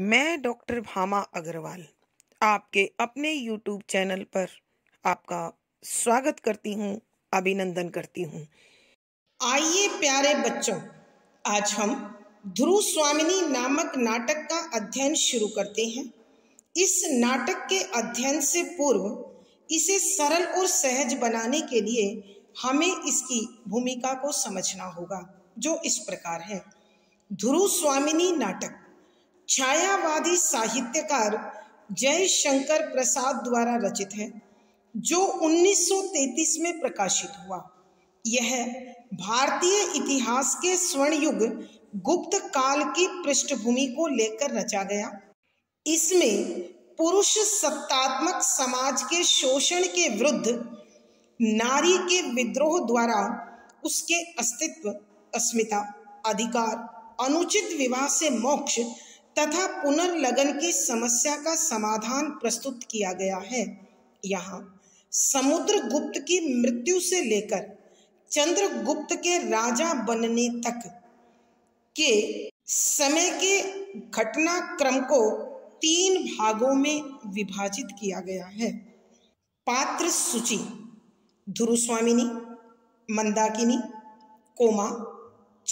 मैं डॉक्टर भामा अग्रवाल आपके अपने यूट्यूब चैनल पर आपका स्वागत करती हूँ अभिनंदन करती हूँ आइए प्यारे बच्चों आज हम ध्रुव स्वामिनी नामक नाटक का अध्ययन शुरू करते हैं इस नाटक के अध्ययन से पूर्व इसे सरल और सहज बनाने के लिए हमें इसकी भूमिका को समझना होगा जो इस प्रकार है ध्रुव स्वामिनी नाटक छायावादी साहित्यकार जय शंकर प्रसाद द्वारा रचित है जो 1933 में प्रकाशित हुआ यह भारतीय इतिहास के स्वर्ण युग गुप्त काल की पृष्ठभूमि को लेकर रचा गया इसमें पुरुष सत्तात्मक समाज के शोषण के विरुद्ध नारी के विद्रोह द्वारा उसके अस्तित्व अस्मिता अधिकार अनुचित विवाह से मोक्ष तथा पुनर्लगन की समस्या का समाधान प्रस्तुत किया गया है यहाँ समुद्रगुप्त की मृत्यु से लेकर चंद्रगुप्त के राजा बनने तक के समय के घटनाक्रम को तीन भागों में विभाजित किया गया है पात्र सूची ध्रुस्वामिनी मंदाकिनी कोमा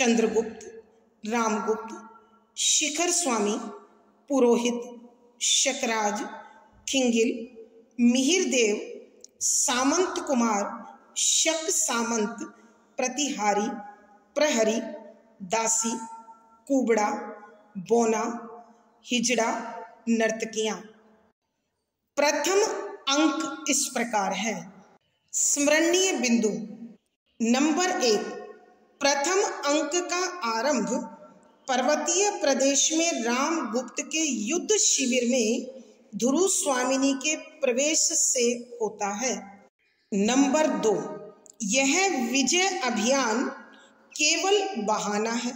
चंद्रगुप्त रामगुप्त शिखर स्वामी पुरोहित शकराज खिंगिल देव सामंत कुमार शक सामंत प्रतिहारी प्रहरी दासी कुबड़ा बोना हिजड़ा नर्तकियां प्रथम अंक इस प्रकार है स्मरणीय बिंदु नंबर एक प्रथम अंक का आरंभ पर्वतीय प्रदेश में राम गुप्त के युद्ध शिविर में ध्रुव स्वामिनी के प्रवेश से होता है नंबर दो यह विजय अभियान केवल बहाना है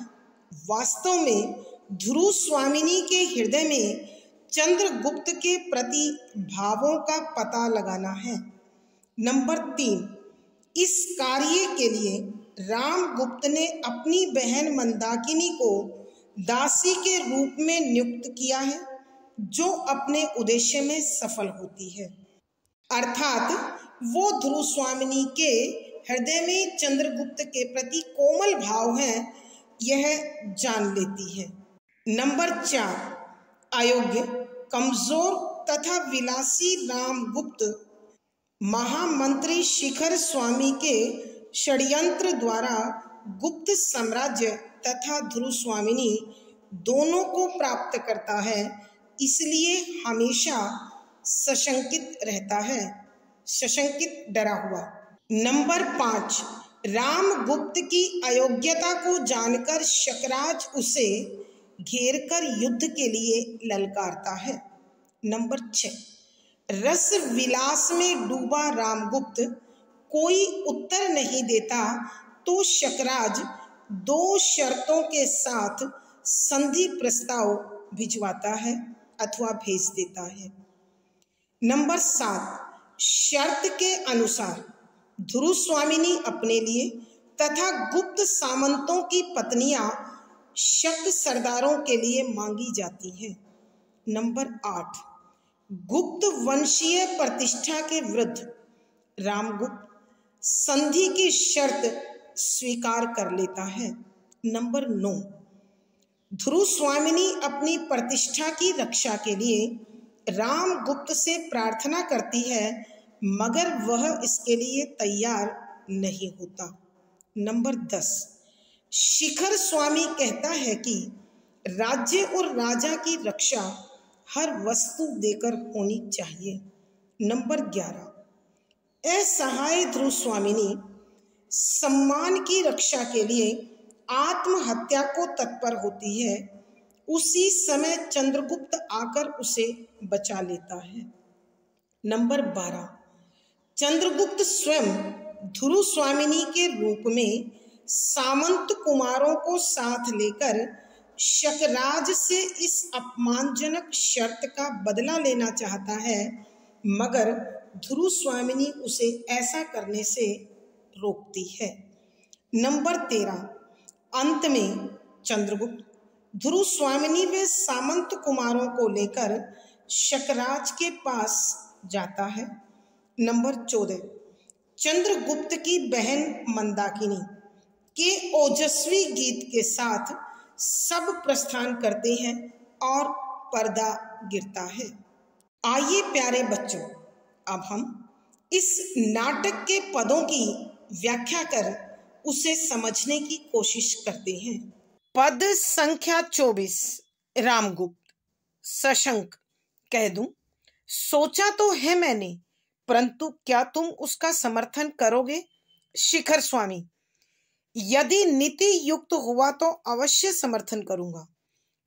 वास्तव में ध्रुव स्वामिनी के हृदय में चंद्रगुप्त के प्रति भावों का पता लगाना है नंबर तीन इस कार्य के लिए रामगुप्त ने अपनी बहन मंदाकिनी को दासी के रूप में नियुक्त किया है जो अपने उद्देश्य में सफल होती है अर्थात वो ध्रुव स्वामिनी के हृदय में चंद्रगुप्त के प्रति कोमल भाव है यह जान लेती है नंबर चार अयोग्य कमजोर तथा विलासी राम गुप्त महामंत्री शिखर स्वामी के षड्यंत्र द्वारा गुप्त साम्राज्य तथा ध्रुव स्वामिनी दोनों को प्राप्त करता है इसलिए हमेशा सशंकित रहता है सशंकित डरा हुआ नंबर पाँच गुप्त की अयोग्यता को जानकर शकराज उसे घेर कर युद्ध के लिए ललकारता है नंबर छ रस विलास में डूबा रामगुप्त कोई उत्तर नहीं देता तो शकराज दो शर्तों के साथ संधि प्रस्ताव भिजवाता है अथवा भेज देता है नंबर सात शर्त के अनुसार ध्रुव स्वामिनी अपने लिए तथा गुप्त सामंतों की पत्नियां शक सरदारों के लिए मांगी जाती हैं नंबर आठ गुप्त वंशीय प्रतिष्ठा के वृद्ध रामगुप्त संधि की शर्त स्वीकार कर लेता है नंबर नौ ध्रुव स्वामिनी अपनी प्रतिष्ठा की रक्षा के लिए रामगुप्त से प्रार्थना करती है मगर वह इसके लिए तैयार नहीं होता नंबर दस शिखर स्वामी कहता है कि राज्य और राजा की रक्षा हर वस्तु देकर होनी चाहिए नंबर ग्यारह असहाय ध्रुव स्वामिनी सम्मान की रक्षा के लिए आत्महत्या को तत्पर होती है उसी समय चंद्रगुप्त आकर उसे बचा लेता है नंबर बारह चंद्रगुप्त स्वयं ध्रु स्वामिनी के रूप में सामंत कुमारों को साथ लेकर शकराज से इस अपमानजनक शर्त का बदला लेना चाहता है मगर ध्रु स्वामिनी उसे ऐसा करने से रोकती है नंबर तेरह अंत में चंद्रगुप्त ध्रुव स्वामिनी व सामंत कुमारों को लेकर शकराज के पास जाता है नंबर चौदह चंद्रगुप्त की बहन मंदाकिनी के ओजस्वी गीत के साथ सब प्रस्थान करते हैं और पर्दा गिरता है आइए प्यारे बच्चों अब हम इस नाटक के पदों की व्याख्या कर उसे समझने की कोशिश करते हैं पद संख्या चौबीस रामगुप्त सशंक कह दूं सोचा तो है मैंने परंतु क्या तुम उसका समर्थन करोगे शिखर स्वामी यदि नीति युक्त हुआ तो अवश्य समर्थन करूंगा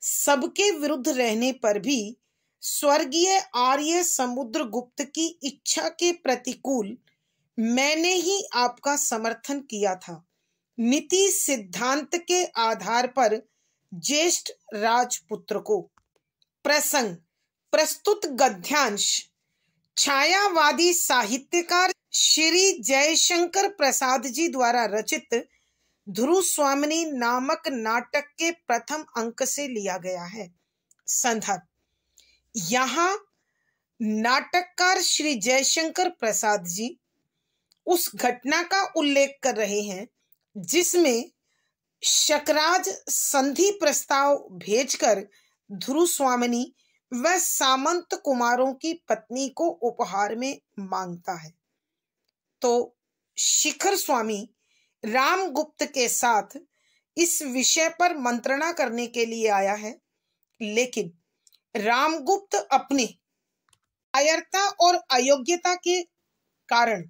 सबके विरुद्ध रहने पर भी स्वर्गीय आर्य समुद्र गुप्त की इच्छा के प्रतिकूल मैंने ही आपका समर्थन किया था नीति सिद्धांत के आधार पर ज्येष्ठ राजपुत्र को प्रसंग प्रस्तुत गद्यांश छायावादी साहित्यकार श्री जयशंकर प्रसाद जी द्वारा रचित ध्रुव नामक नाटक के प्रथम अंक से लिया गया है संदर्भ यहाँ नाटककार श्री जयशंकर प्रसाद जी उस घटना का उल्लेख कर रहे हैं जिसमें शकराज संधि प्रस्ताव भेजकर ध्रुव स्वामिनी व सामंत कुमारों की पत्नी को उपहार में मांगता है तो शिखर स्वामी रामगुप्त के साथ इस विषय पर मंत्रणा करने के लिए आया है लेकिन रामगुप्त अपने अयरता और अयोग्यता के कारण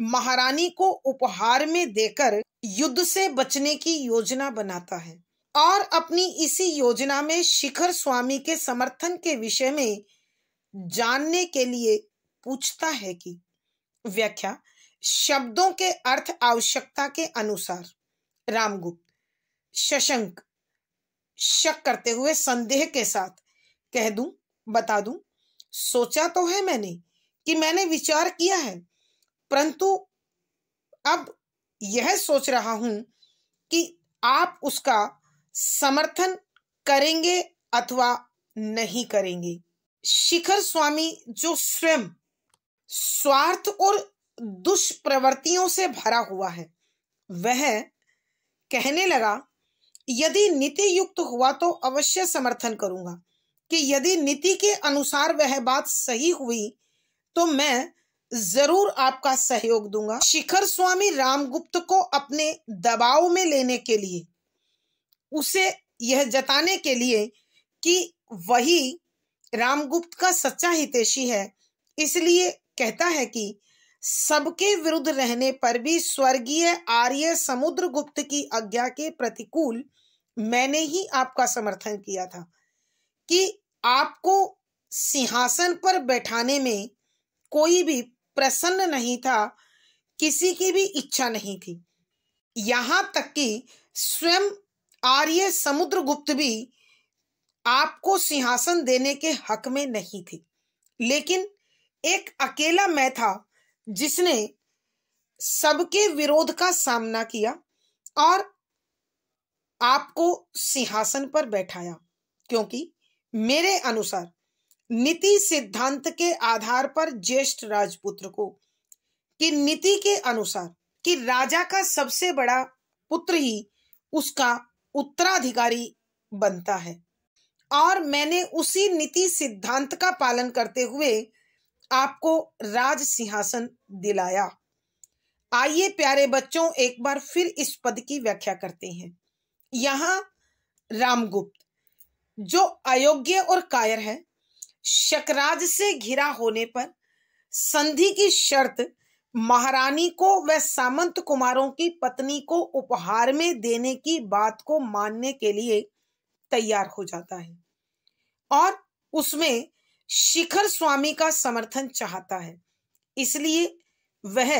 महारानी को उपहार में देकर युद्ध से बचने की योजना बनाता है और अपनी इसी योजना में शिखर स्वामी के समर्थन के विषय में जानने के लिए पूछता है कि व्याख्या शब्दों के अर्थ आवश्यकता के अनुसार रामगुप्त शशंक शक करते हुए संदेह के साथ कह दूं बता दूं सोचा तो है मैंने कि मैंने विचार किया है परंतु अब यह सोच रहा हूं कि आप उसका समर्थन करेंगे अथवा नहीं करेंगे शिखर स्वामी जो स्वयं स्वार्थ और दुष्प्रवृत्तियों से भरा हुआ है वह कहने लगा यदि नीति युक्त हुआ तो अवश्य समर्थन करूंगा कि यदि नीति के अनुसार वह बात सही हुई तो मैं जरूर आपका सहयोग दूंगा शिखर स्वामी रामगुप्त को अपने दबाव में लेने के लिए उसे यह जताने के लिए कि वही रामगुप्त का सच्चा हितेशी है इसलिए कहता है कि सबके विरुद्ध रहने पर भी स्वर्गीय आर्य समुद्र गुप्त की आज्ञा के प्रतिकूल मैंने ही आपका समर्थन किया था कि आपको सिंहासन पर बैठाने में कोई भी प्रसन्न नहीं था किसी की भी इच्छा नहीं थी यहां तक कि स्वयं आर्य समुद्रगुप्त भी आपको सिंहासन देने के हक में नहीं थे लेकिन एक अकेला मैं था जिसने सबके विरोध का सामना किया और आपको सिंहासन पर बैठाया क्योंकि मेरे अनुसार नीति सिद्धांत के आधार पर ज्येष्ठ राजपुत्र को कि नीति के अनुसार कि राजा का सबसे बड़ा पुत्र ही उसका उत्तराधिकारी बनता है और मैंने उसी नीति सिद्धांत का पालन करते हुए आपको राज सिंहासन दिलाया आइए प्यारे बच्चों एक बार फिर इस पद की व्याख्या करते हैं यहां रामगुप्त जो अयोग्य और कायर है शकराज से घिरा होने पर संधि की शर्त महारानी को व सामंत कुमारों की पत्नी को उपहार में देने की बात को मानने के लिए तैयार हो जाता है और उसमें शिखर स्वामी का समर्थन चाहता है इसलिए वह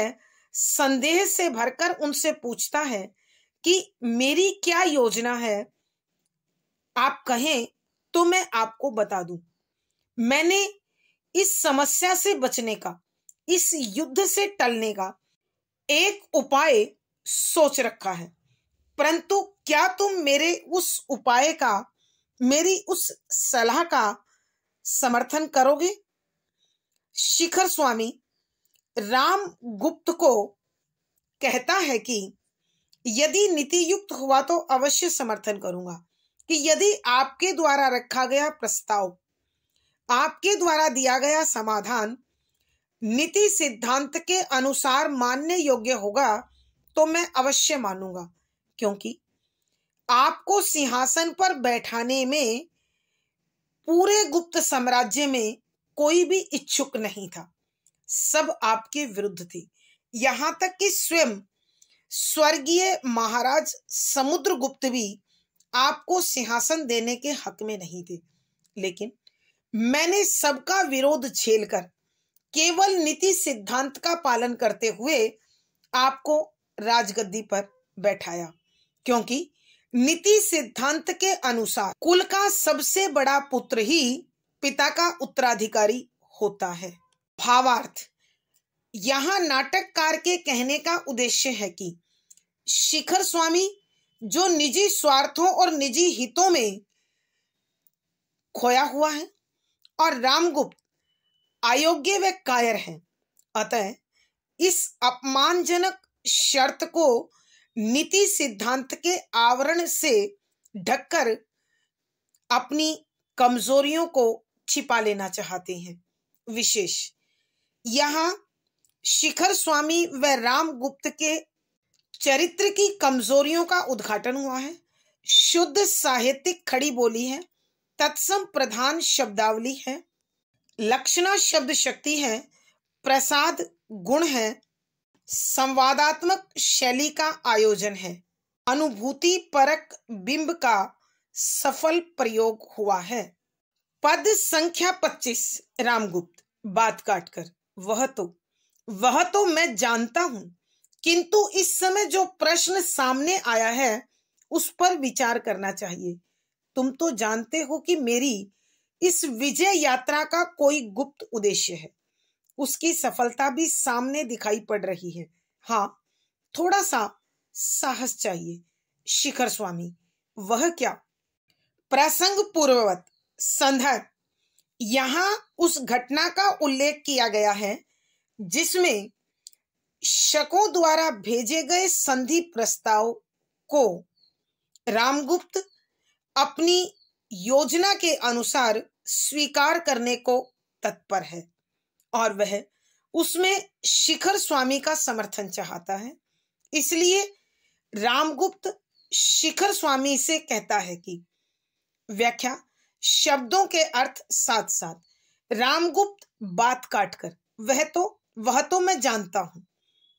संदेह से भरकर उनसे पूछता है कि मेरी क्या योजना है आप कहें तो मैं आपको बता दूं मैंने इस समस्या से बचने का इस युद्ध से टलने का एक उपाय सोच रखा है परंतु क्या तुम मेरे उस उपाय का मेरी उस सलाह का समर्थन करोगे शिखर स्वामी राम गुप्त को कहता है कि यदि नीति युक्त हुआ तो अवश्य समर्थन करूंगा कि यदि आपके द्वारा रखा गया प्रस्ताव आपके द्वारा दिया गया समाधान नीति सिद्धांत के अनुसार मानने योग्य होगा तो मैं अवश्य मानूंगा क्योंकि आपको सिंहासन पर बैठाने में पूरे गुप्त साम्राज्य में कोई भी इच्छुक नहीं था सब आपके विरुद्ध थी यहां तक कि स्वयं स्वर्गीय महाराज समुद्रगुप्त भी आपको सिंहासन देने के हक में नहीं थे लेकिन मैंने सबका विरोध झेलकर केवल नीति सिद्धांत का पालन करते हुए आपको राजगद्दी पर बैठाया क्योंकि नीति सिद्धांत के अनुसार कुल का सबसे बड़ा पुत्र ही पिता का उत्तराधिकारी होता है भावार्थ यहाँ नाटककार के कहने का उद्देश्य है कि शिखर स्वामी जो निजी स्वार्थों और निजी हितों में खोया हुआ है और रामगुप्त अयोग्य व कायर हैं अतः इस अपमानजनक शर्त को नीति सिद्धांत के आवरण से ढककर अपनी कमजोरियों को छिपा लेना चाहते हैं विशेष यहाँ शिखर स्वामी व रामगुप्त के चरित्र की कमजोरियों का उद्घाटन हुआ है शुद्ध साहित्यिक खड़ी बोली है तत्सम प्रधान शब्दावली है लक्षणा शब्द शक्ति है प्रसाद गुण है संवादात्मक शैली का आयोजन है अनुभूति परक बिंब का सफल प्रयोग हुआ है पद संख्या पच्चीस रामगुप्त बात काटकर वह तो वह तो मैं जानता हूं किंतु इस समय जो प्रश्न सामने आया है उस पर विचार करना चाहिए तुम तो जानते हो कि मेरी इस विजय यात्रा का कोई गुप्त उद्देश्य है उसकी सफलता भी सामने दिखाई पड़ रही है हाँ थोड़ा सा साहस चाहिए शिखर स्वामी वह क्या प्रसंग पूर्ववत संधर यहां उस घटना का उल्लेख किया गया है जिसमें शकों द्वारा भेजे गए संधि प्रस्ताव को रामगुप्त अपनी योजना के अनुसार स्वीकार करने को तत्पर है और वह उसमें शिखर स्वामी का समर्थन चाहता है इसलिए रामगुप्त शिखर स्वामी से कहता है कि व्याख्या शब्दों के अर्थ साथ साथ रामगुप्त बात काटकर वह तो वह तो मैं जानता हूं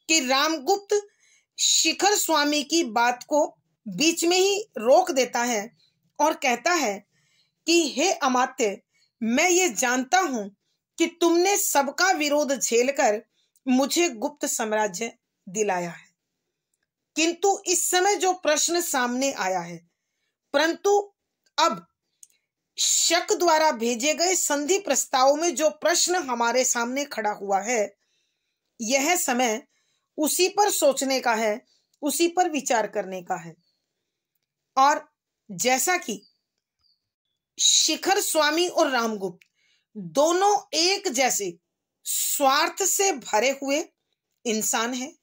कि रामगुप्त शिखर स्वामी की बात को बीच में ही रोक देता है और कहता है कि हे अमात्य मैं ये जानता हूं कि तुमने सबका विरोध झेलकर मुझे गुप्त साम्राज्य दिलाया है किंतु इस समय जो प्रश्न सामने आया है परंतु अब शक द्वारा भेजे गए संधि प्रस्ताव में जो प्रश्न हमारे सामने खड़ा हुआ है यह समय उसी पर सोचने का है उसी पर विचार करने का है और जैसा कि शिखर स्वामी और रामगुप्त दोनों एक जैसे स्वार्थ से भरे हुए इंसान हैं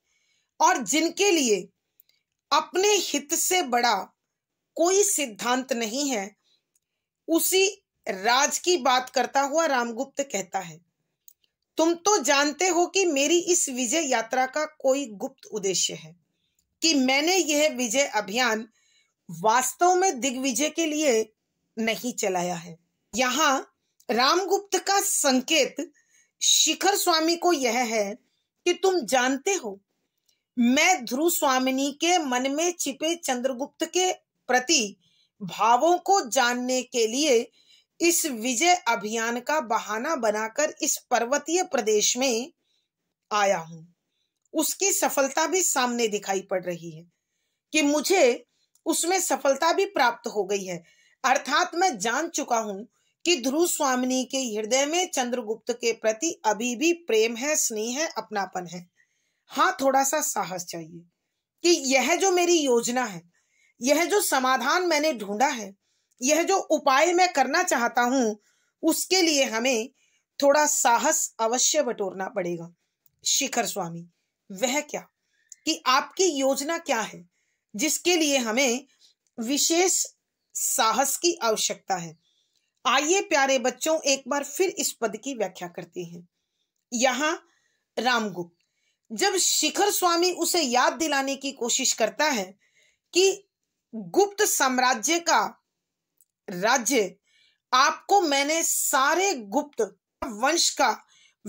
और जिनके लिए अपने हित से बड़ा कोई सिद्धांत नहीं है उसी राज की बात करता हुआ रामगुप्त कहता है तुम तो जानते हो कि मेरी इस विजय यात्रा का कोई गुप्त उद्देश्य है कि मैंने यह विजय अभियान वास्तव में दिग्विजय के लिए नहीं चलाया है यहाँ रामगुप्त का संकेत शिखर स्वामी को यह है कि तुम जानते हो मैं ध्रुव स्वामिनी के मन में छिपे चंद्रगुप्त के प्रति भावों को जानने के लिए इस विजय अभियान का बहाना बनाकर इस पर्वतीय प्रदेश में आया हूं उसकी सफलता भी सामने दिखाई पड़ रही है कि मुझे उसमें सफलता भी प्राप्त हो गई है अर्थात मैं जान चुका हूँ कि ध्रुव स्वामिनी के हृदय में चंद्रगुप्त के प्रति अभी भी प्रेम है स्नेह है अपनापन है हाँ थोड़ा सा साहस चाहिए कि यह जो मेरी योजना है यह जो समाधान मैंने ढूंढा है यह जो उपाय मैं करना चाहता हूं उसके लिए हमें थोड़ा साहस अवश्य बटोरना पड़ेगा शिखर स्वामी वह क्या कि आपकी योजना क्या है जिसके लिए हमें विशेष साहस की आवश्यकता है आइए प्यारे बच्चों एक बार फिर इस पद की व्याख्या करते हैं यहाँ रामगुप्त जब शिखर स्वामी उसे याद दिलाने की कोशिश करता है कि गुप्त साम्राज्य का राज्य आपको मैंने सारे गुप्त वंश का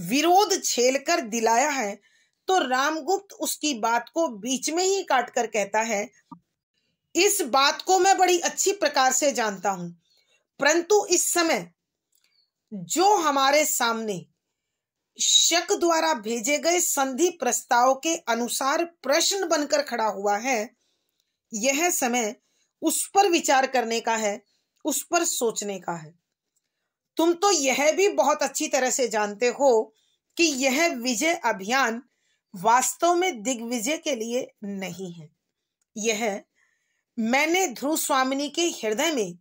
विरोध झेलकर दिलाया है तो रामगुप्त उसकी बात को बीच में ही काट कर कहता है इस बात को मैं बड़ी अच्छी प्रकार से जानता हूं परंतु इस समय जो हमारे सामने शक द्वारा भेजे गए संधि प्रस्ताव के अनुसार प्रश्न बनकर खड़ा हुआ है यह समय उस पर विचार करने का है उस पर सोचने का है तुम तो यह भी बहुत अच्छी तरह से जानते हो कि यह विजय अभियान वास्तव में दिग्विजय के लिए नहीं है यह मैंने ध्रुव स्वामिनी के हृदय में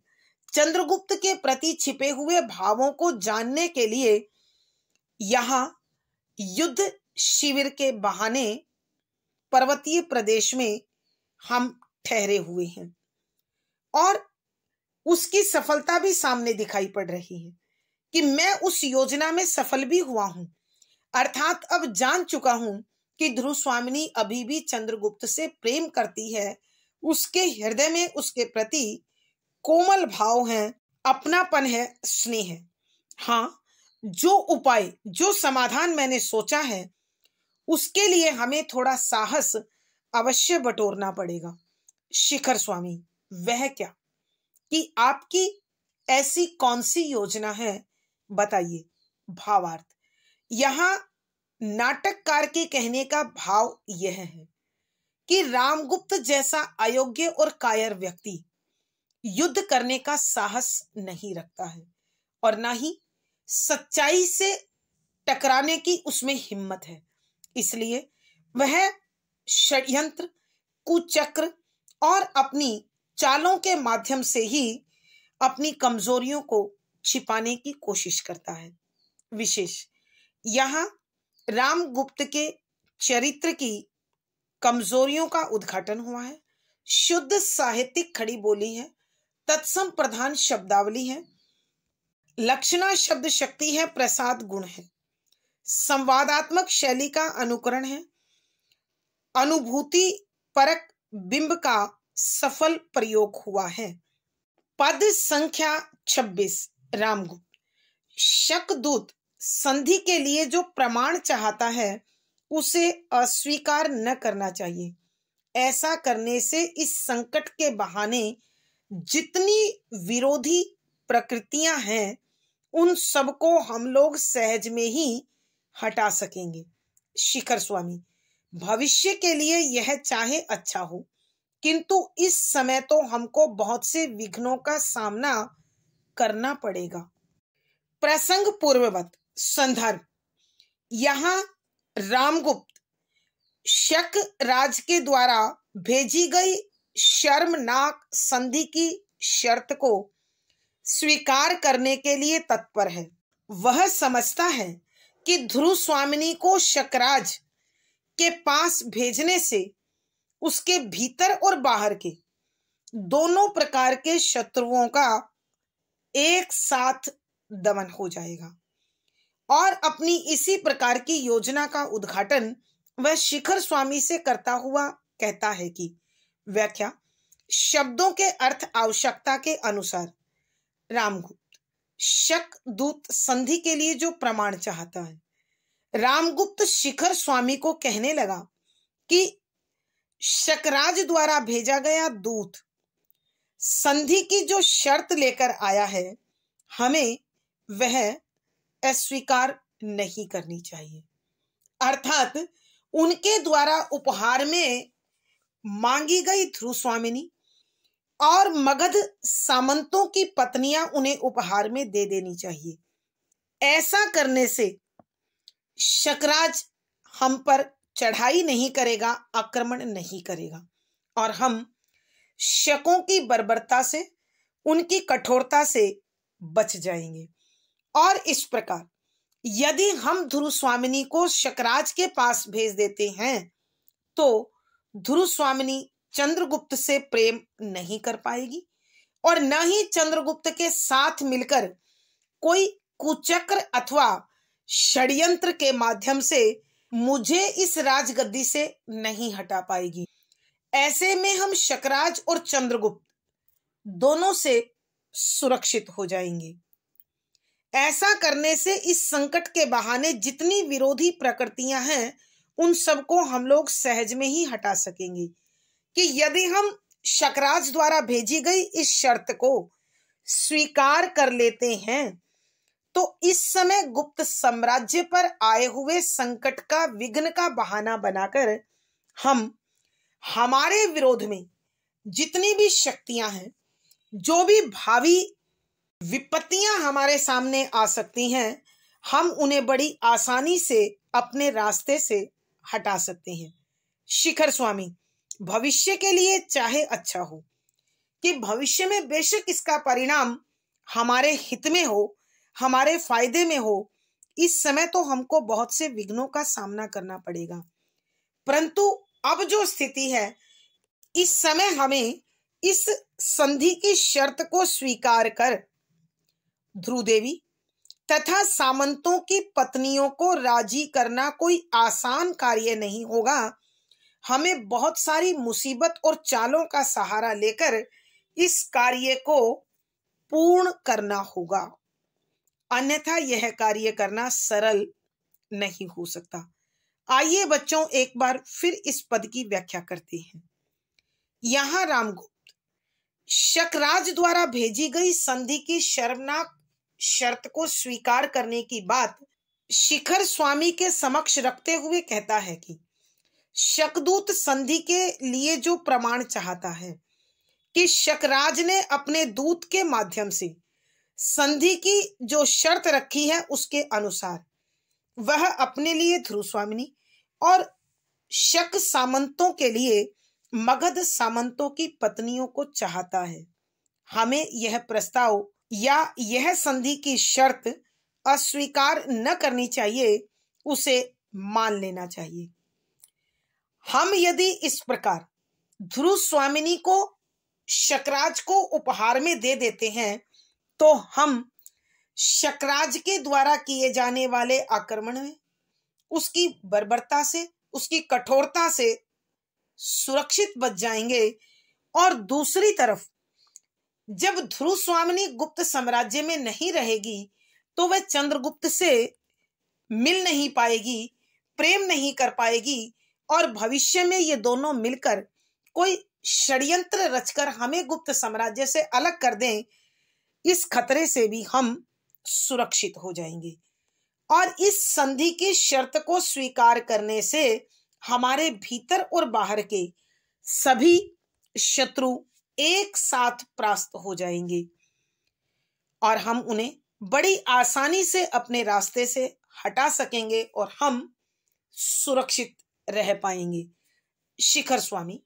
चंद्रगुप्त के प्रति छिपे हुए भावों को जानने के लिए यहां युद्ध शिविर के बहाने पर्वतीय प्रदेश में हम ठहरे हुए हैं और उसकी सफलता भी सामने दिखाई पड़ रही है कि मैं उस योजना में सफल भी हुआ हूं अर्थात अब जान चुका हूं कि ध्रुव स्वामिनी अभी भी चंद्रगुप्त से प्रेम करती है उसके हृदय में उसके प्रति कोमल भाव है अपनापन है स्नेह है हाँ जो उपाय जो समाधान मैंने सोचा है उसके लिए हमें थोड़ा साहस अवश्य बटोरना पड़ेगा शिखर स्वामी वह क्या कि आपकी ऐसी कौन सी योजना है बताइए भावार्थ यहाँ नाटककार के कहने का भाव यह है कि रामगुप्त जैसा अयोग्य और कायर व्यक्ति युद्ध करने का साहस नहीं रखता है और ना ही सच्चाई से टकराने की उसमें हिम्मत है इसलिए वह षड्यंत्र कुचक्र और अपनी चालों के माध्यम से ही अपनी कमजोरियों को छिपाने की कोशिश करता है विशेष यहाँ रामगुप्त के चरित्र की कमजोरियों का उद्घाटन हुआ है शुद्ध साहित्यिक खड़ी बोली है तत्सम प्रधान शब्दावली है लक्षणा शब्द शक्ति है प्रसाद गुण है संवादात्मक शैली का अनुकरण है अनुभूति परक बिंब का सफल प्रयोग हुआ है पद संख्या 26 रामगुप्त शकदूत संधि के लिए जो प्रमाण चाहता है उसे अस्वीकार न करना चाहिए ऐसा करने से इस संकट के बहाने जितनी विरोधी प्रकृतियां हैं उन सबको हम लोग सहज में ही हटा सकेंगे शिखर स्वामी भविष्य के लिए यह चाहे अच्छा हो किंतु इस समय तो हमको बहुत से विघ्नों का सामना करना पड़ेगा प्रसंग पूर्ववत संदर्भ यहाँ रामगुप्त शक राज के द्वारा भेजी गई शर्मनाक संधि की शर्त को स्वीकार करने के लिए तत्पर है वह समझता है कि ध्रुव स्वामिनी को शकराज के पास भेजने से उसके भीतर और बाहर के दोनों प्रकार के शत्रुओं का एक साथ दमन हो जाएगा और अपनी इसी प्रकार की योजना का उद्घाटन वह शिखर स्वामी से करता हुआ कहता है कि व्याख्या शब्दों के अर्थ आवश्यकता के अनुसार रामगुप्त शक दूत संधि के लिए जो प्रमाण चाहता है रामगुप्त शिखर स्वामी को कहने लगा कि शकराज द्वारा भेजा गया दूत संधि की जो शर्त लेकर आया है हमें वह अस्वीकार नहीं करनी चाहिए अर्थात उनके द्वारा उपहार में मांगी गई ध्रुव स्वामिनी और मगध सामंतों की पत्नियां उन्हें उपहार में दे देनी चाहिए ऐसा करने से शकराज हम पर चढ़ाई नहीं करेगा आक्रमण नहीं करेगा और हम शकों की बर्बरता से उनकी कठोरता से बच जाएंगे और इस प्रकार यदि हम ध्रुव स्वामिनी को शकराज के पास भेज देते हैं तो ध्रुव स्वामिनी चंद्रगुप्त से प्रेम नहीं कर पाएगी और न ही चंद्रगुप्त के साथ मिलकर कोई कुचक्र अथवा षड्यंत्र के माध्यम से मुझे इस राजगद्दी से नहीं हटा पाएगी ऐसे में हम शकराज और चंद्रगुप्त दोनों से सुरक्षित हो जाएंगे ऐसा करने से इस संकट के बहाने जितनी विरोधी प्रकृतियां हैं उन सबको हम लोग सहज में ही हटा सकेंगे कि यदि हम शकराज द्वारा भेजी गई इस शर्त को स्वीकार कर लेते हैं तो इस समय गुप्त साम्राज्य पर आए हुए संकट का विघ्न का बहाना बनाकर हम हमारे विरोध में जितनी भी शक्तियां हैं जो भी भावी विपत्तियां हमारे सामने आ सकती हैं हम उन्हें बड़ी आसानी से अपने रास्ते से हटा सकते हैं शिखर स्वामी भविष्य के लिए चाहे अच्छा हो कि भविष्य में बेशक इसका परिणाम हमारे हित में हो हमारे फायदे में हो इस समय तो हमको बहुत से विघ्नों का सामना करना पड़ेगा परंतु अब जो स्थिति है इस समय हमें इस संधि की शर्त को स्वीकार कर ध्रुव देवी तथा सामंतों की पत्नियों को राजी करना कोई आसान कार्य नहीं होगा हमें बहुत सारी मुसीबत और चालों का सहारा लेकर इस कार्य को पूर्ण करना होगा अन्यथा यह कार्य करना सरल नहीं हो सकता आइए बच्चों एक बार फिर इस पद की व्याख्या करते हैं यहां रामगुप्त शकराज द्वारा भेजी गई संधि की शर्मनाक शर्त को स्वीकार करने की बात शिखर स्वामी के समक्ष रखते हुए कहता है कि शकदूत संधि के लिए जो प्रमाण चाहता है कि शकराज ने अपने दूत के माध्यम से संधि की जो शर्त रखी है उसके अनुसार वह अपने लिए ध्रुव स्वामिनी और शक सामंतों के लिए मगध सामंतों की पत्नियों को चाहता है हमें यह प्रस्ताव या यह संधि की शर्त अस्वीकार न करनी चाहिए उसे मान लेना चाहिए हम यदि इस प्रकार ध्रुव स्वामिनी को शकराज को उपहार में दे देते हैं तो हम शकराज के द्वारा किए जाने वाले आक्रमण में उसकी बर्बरता से उसकी कठोरता से सुरक्षित बच जाएंगे और दूसरी तरफ जब ध्रुव स्वामिनी गुप्त साम्राज्य में नहीं रहेगी तो वह चंद्रगुप्त से मिल नहीं पाएगी प्रेम नहीं कर पाएगी और भविष्य में ये दोनों मिलकर कोई षड्यंत्र रचकर हमें गुप्त साम्राज्य से अलग कर दें इस खतरे से भी हम सुरक्षित हो जाएंगे और इस संधि की शर्त को स्वीकार करने से हमारे भीतर और बाहर के सभी शत्रु एक साथ प्राप्त हो जाएंगे और हम उन्हें बड़ी आसानी से अपने रास्ते से हटा सकेंगे और हम सुरक्षित रह पाएंगे शिखर स्वामी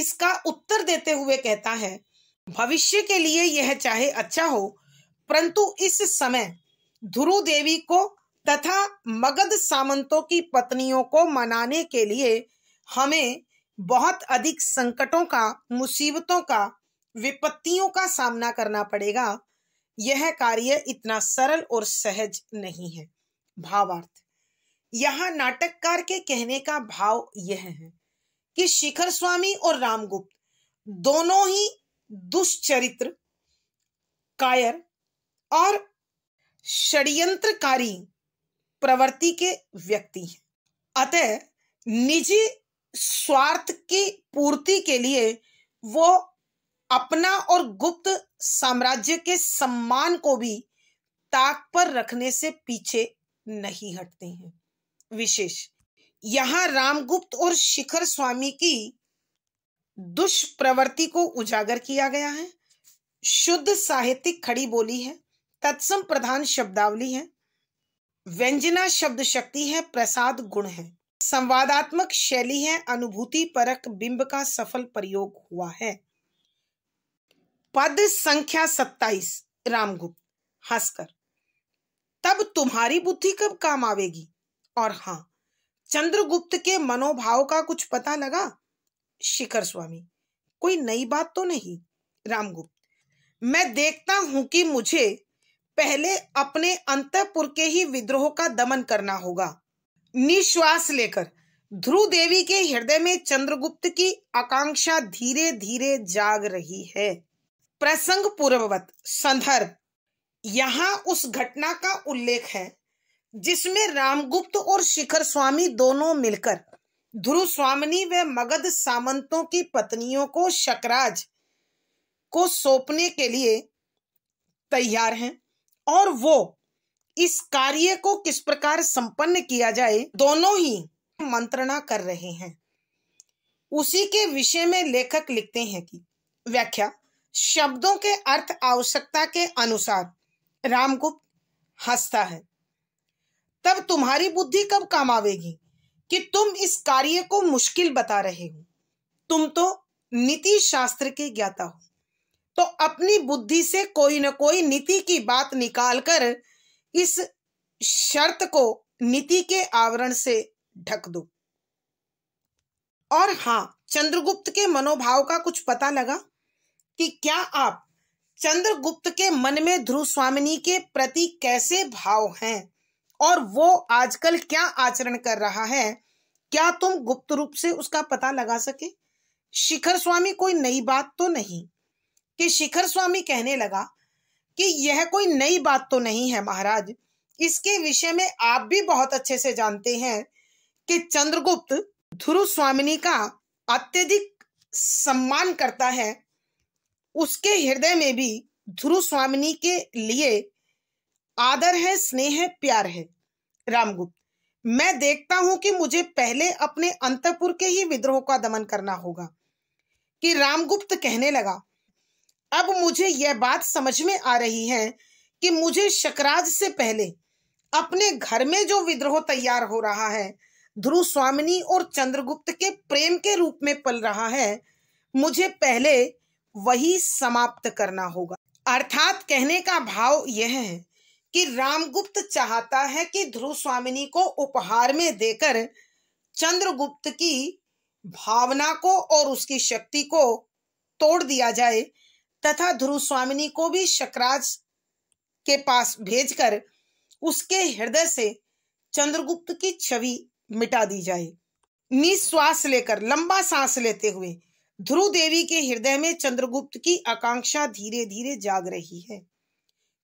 इसका उत्तर देते हुए कहता है भविष्य के लिए यह चाहे अच्छा हो परंतु इस समय ध्रु देवी को तथा मगध सामंतों की पत्नियों को मनाने के लिए हमें बहुत अधिक संकटों का मुसीबतों का विपत्तियों का सामना करना पड़ेगा यह कार्य इतना सरल और सहज नहीं है भावार्थ यहाँ नाटककार के कहने का भाव यह है कि शिखर स्वामी और रामगुप्त दोनों ही दुष्चरित्र कायर और षड्यंत्रकारी प्रवृत्ति के व्यक्ति हैं अतः निजी स्वार्थ की पूर्ति के लिए वो अपना और गुप्त साम्राज्य के सम्मान को भी ताक पर रखने से पीछे नहीं हटते हैं विशेष यहाँ रामगुप्त और शिखर स्वामी की दुष्प्रवृत्ति को उजागर किया गया है शुद्ध साहित्यिक खड़ी बोली है तत्सम प्रधान शब्दावली है व्यंजना शब्द शक्ति है प्रसाद गुण है संवादात्मक शैली है अनुभूति परक बिंब का सफल प्रयोग हुआ है पद संख्या सत्ताईस रामगुप्त हंसकर तब तुम्हारी बुद्धि कब काम आवेगी और हाँ चंद्रगुप्त के मनोभाव का कुछ पता लगा शिखर स्वामी कोई नई बात तो नहीं रामगुप्त मैं देखता हूं कि मुझे पहले अपने अंतपुर के ही विद्रोह का दमन करना होगा निश्वास लेकर ध्रुव देवी के हृदय में चंद्रगुप्त की आकांक्षा धीरे धीरे जाग रही है प्रसंग पूर्ववत संदर्भ यहाँ उस घटना का उल्लेख है जिसमें रामगुप्त और शिखर स्वामी दोनों मिलकर ध्रुव स्वामी व मगध सामंतों की पत्नियों को शकराज को सौंपने के लिए तैयार हैं और वो इस कार्य को किस प्रकार संपन्न किया जाए दोनों ही मंत्रणा कर रहे हैं उसी के विषय में लेखक लिखते हैं कि व्याख्या शब्दों के अर्थ आवश्यकता के अनुसार रामगुप्त हंसता है तब तुम्हारी बुद्धि कब काम आवेगी कि तुम इस कार्य को मुश्किल बता रहे हो तुम तो नीति शास्त्र के ज्ञाता हो तो अपनी बुद्धि से कोई न कोई नीति की बात निकालकर इस शर्त को नीति के आवरण से ढक दो और हां चंद्रगुप्त के मनोभाव का कुछ पता लगा कि क्या आप चंद्रगुप्त के मन में ध्रुव स्वामिनी के प्रति कैसे भाव हैं और वो आजकल क्या आचरण कर रहा है क्या तुम गुप्त रूप से उसका पता लगा सके शिखर स्वामी कोई नई बात तो नहीं कि शिखर स्वामी कहने लगा कि यह कोई नई बात तो नहीं है महाराज इसके विषय में आप भी बहुत अच्छे से जानते हैं कि चंद्रगुप्त ध्रुव स्वामिनी का अत्यधिक सम्मान करता है उसके हृदय में भी ध्रुव स्वामिनी के लिए आदर है स्नेह है प्यार है रामगुप्त मैं देखता हूं कि मुझे पहले अपने अंतपुर के ही विद्रोह का दमन करना होगा कि रामगुप्त कहने लगा अब मुझे यह बात समझ में आ रही है कि मुझे शकराज से पहले अपने घर में जो विद्रोह तैयार हो रहा है ध्रुव स्वामिनी और चंद्रगुप्त के प्रेम के रूप में पल रहा है मुझे पहले वही समाप्त करना होगा अर्थात कहने का भाव यह है कि रामगुप्त चाहता है कि ध्रुव स्वामिनी को उपहार में देकर चंद्रगुप्त की भावना को और उसकी शक्ति को तोड़ दिया जाए तथा ध्रुव स्वामिनी को भी शकराज के पास भेजकर उसके हृदय से चंद्रगुप्त की छवि मिटा दी जाए निश्वास लेकर लंबा सांस लेते हुए ध्रुव देवी के हृदय में चंद्रगुप्त की आकांक्षा धीरे धीरे जाग रही है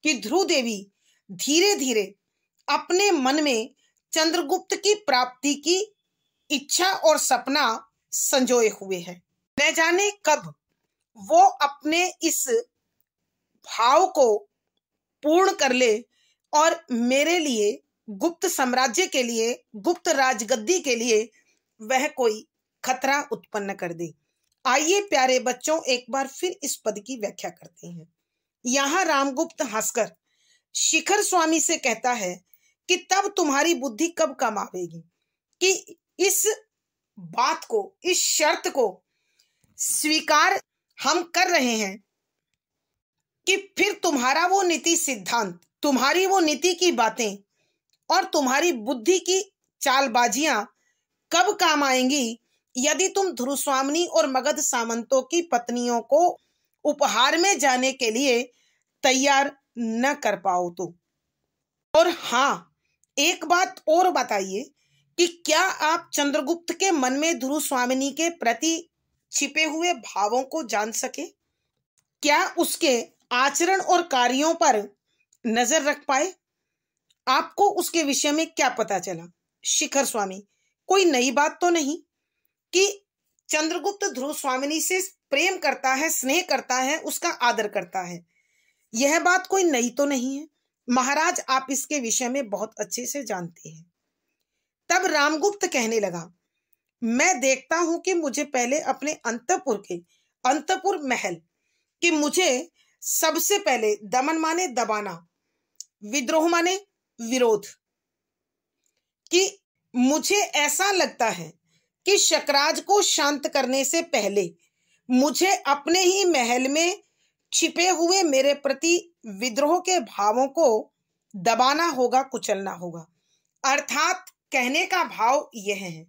कि ध्रुव देवी धीरे धीरे अपने मन में चंद्रगुप्त की प्राप्ति की इच्छा और सपना संजोए हुए है न जाने कब वो अपने इस भाव को पूर्ण कर ले और मेरे लिए गुप्त साम्राज्य के लिए गुप्त राजगद्दी के लिए वह कोई खतरा उत्पन्न कर दे आइए प्यारे बच्चों एक बार फिर इस पद की व्याख्या करते हैं यहाँ रामगुप्त हंसकर शिखर स्वामी से कहता है कि तब तुम्हारी बुद्धि कब काम आवेगी कि इस बात को इस शर्त को स्वीकार हम कर रहे हैं कि फिर तुम्हारा वो नीति सिद्धांत तुम्हारी वो नीति की बातें और तुम्हारी बुद्धि की चालबाजियां कब काम आएंगी यदि तुम ध्रुस्वामी और मगध सामंतों की पत्नियों को उपहार में जाने के लिए तैयार न कर पाओ तो और हाँ एक बात और बताइए कि क्या आप चंद्रगुप्त के मन में ध्रुव स्वामिनी के प्रति छिपे हुए भावों को जान सके क्या उसके आचरण और कार्यों पर नजर रख पाए आपको उसके विषय में क्या पता चला शिखर स्वामी कोई नई बात तो नहीं कि चंद्रगुप्त ध्रुव स्वामिनी से प्रेम करता है स्नेह करता है उसका आदर करता है यह बात कोई नई तो नहीं है महाराज आप इसके विषय में बहुत अच्छे से जानते हैं तब रामगुप्त कहने लगा मैं देखता हूं कि मुझे पहले अपने अंतपुर के अंतपुर महल कि मुझे सबसे पहले दमन माने दबाना विद्रोह माने विरोध कि मुझे ऐसा लगता है कि शकराज को शांत करने से पहले मुझे अपने ही महल में छिपे हुए मेरे प्रति विद्रोह के भावों को दबाना होगा कुचलना होगा अर्थात कहने का भाव यह है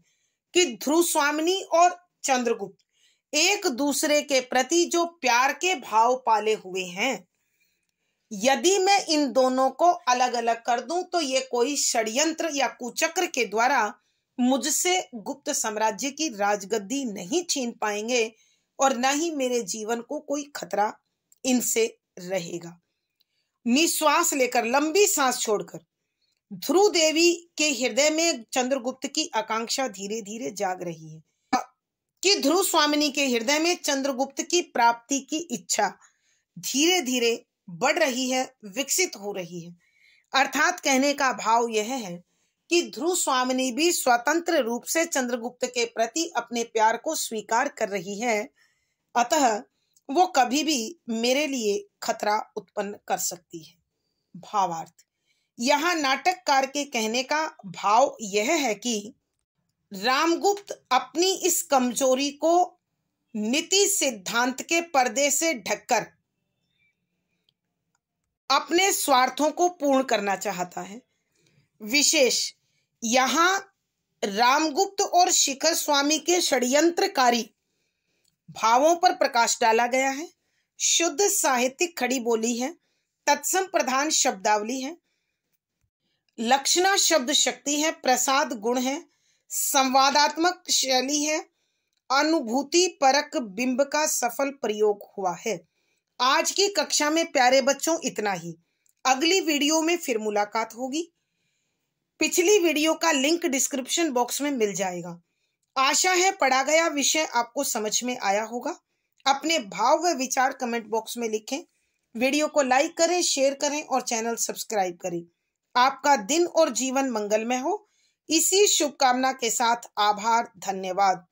कि ध्रुव स्वामिनी और चंद्रगुप्त एक दूसरे के प्रति जो प्यार के भाव पाले हुए हैं यदि मैं इन दोनों को अलग अलग कर दूं तो ये कोई षड्यंत्र या कुचक्र के द्वारा मुझसे गुप्त साम्राज्य की राजगद्दी नहीं छीन पाएंगे और न ही मेरे जीवन को कोई खतरा इनसे रहेगा मी श्वास लेकर लंबी सांस छोड़कर ध्रुव देवी के हृदय में चंद्रगुप्त की आकांक्षा धीरे धीरे जाग रही है कि ध्रुव स्वामिनी के हृदय में चंद्रगुप्त की प्राप्ति की इच्छा धीरे धीरे बढ़ रही है विकसित हो रही है अर्थात कहने का भाव यह है कि ध्रुव स्वामिनी भी स्वतंत्र रूप से चंद्रगुप्त के प्रति अपने प्यार को स्वीकार कर रही है अतः वो कभी भी मेरे लिए खतरा उत्पन्न कर सकती है भावार्थ यहाँ नाटककार के कहने का भाव यह है कि रामगुप्त अपनी इस कमजोरी को नीति सिद्धांत के पर्दे से ढककर अपने स्वार्थों को पूर्ण करना चाहता है विशेष यहां रामगुप्त और शिखर स्वामी के षड्यंत्रकारी भावों पर प्रकाश डाला गया है शुद्ध साहित्यिक खड़ी बोली है तत्सम प्रधान शब्दावली है लक्षणा शब्द शक्ति है प्रसाद गुण है संवादात्मक शैली है अनुभूति परक बिंब का सफल प्रयोग हुआ है आज की कक्षा में प्यारे बच्चों इतना ही अगली वीडियो में फिर मुलाकात होगी पिछली वीडियो का लिंक डिस्क्रिप्शन बॉक्स में मिल जाएगा आशा है पढ़ा गया विषय आपको समझ में आया होगा अपने भाव व विचार कमेंट बॉक्स में लिखें वीडियो को लाइक करें शेयर करें और चैनल सब्सक्राइब करें आपका दिन और जीवन मंगलमय हो इसी शुभकामना के साथ आभार धन्यवाद